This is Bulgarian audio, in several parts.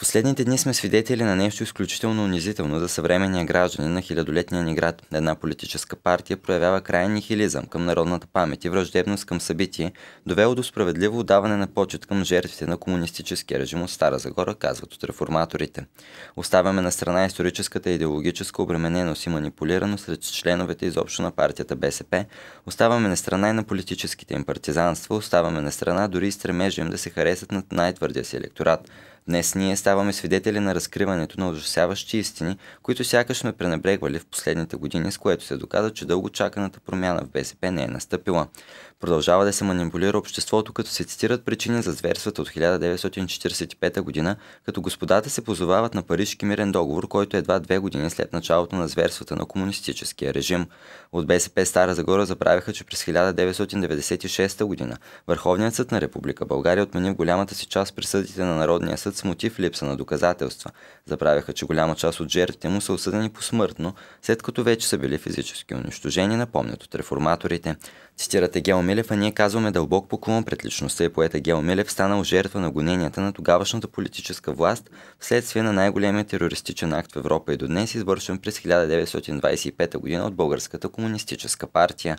последните дни сме свидетели на нещо изключително унизително за съвременния гражданин на хилядолетния ни град. Една политическа партия проявява крайен нихилизъм към народната памет и враждебност към събитие, довело до справедливо отдаване на почет към жертвите на комунистическия режим от Стара Загора, казват от реформаторите. Оставяме на страна историческата и идеологическа обремененост и манипулираност сред членовете изобщо на партията БСП, оставаме на страна и на политическите им партизанства, оставаме на страна дори и стремежа им да се харесат над най-твърдия си електорат – Днес ние ставаме свидетели на разкриването на ужасяващи истини, които сякаш сме пренебрегвали в последните години, с което се доказа, че дълго чаканата промяна в БСП не е настъпила. Продължава да се манипулира обществото, като се цитират причини за зверствата от 1945 година, като господата се позовават на Парижки мирен договор, който едва две години след началото на зверствата на комунистическия режим. От БСП Стара Загора забравиха, че през 1996 година Върховният съд на Република България отмени в голямата си част присъдите на Народния съд мотив липса на доказателства. Забравяха, че голяма част от жертвите му са осъдени посмъртно, след като вече са били физически унищожени, напомнят от реформаторите. Цитирате Гео Милев, а ние казваме дълбок поклон пред личността и поета Гео Милев, станал жертва на гоненията на тогавашната политическа власт вследствие на най-големия терористичен акт в Европа и до днес, извършен през 1925 г. от Българската комунистическа партия.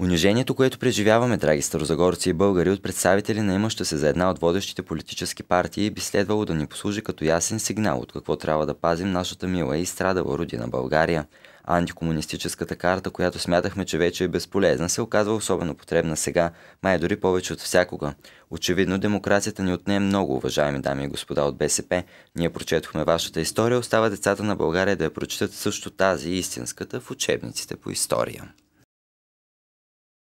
Унижението, което преживяваме, драги старозагорци и българи, от представители на имаща се за една от водещите политически партии, би следва следвало да ни послужи като ясен сигнал от какво трябва да пазим нашата мила и страдала родина България. Антикомунистическата карта, която смятахме, че вече е безполезна, се оказва особено потребна сега, май дори повече от всякога. Очевидно, демокрацията ни отне много, уважаеми дами и господа от БСП. Ние прочетохме вашата история, остава децата на България да я прочитат също тази истинската в учебниците по история.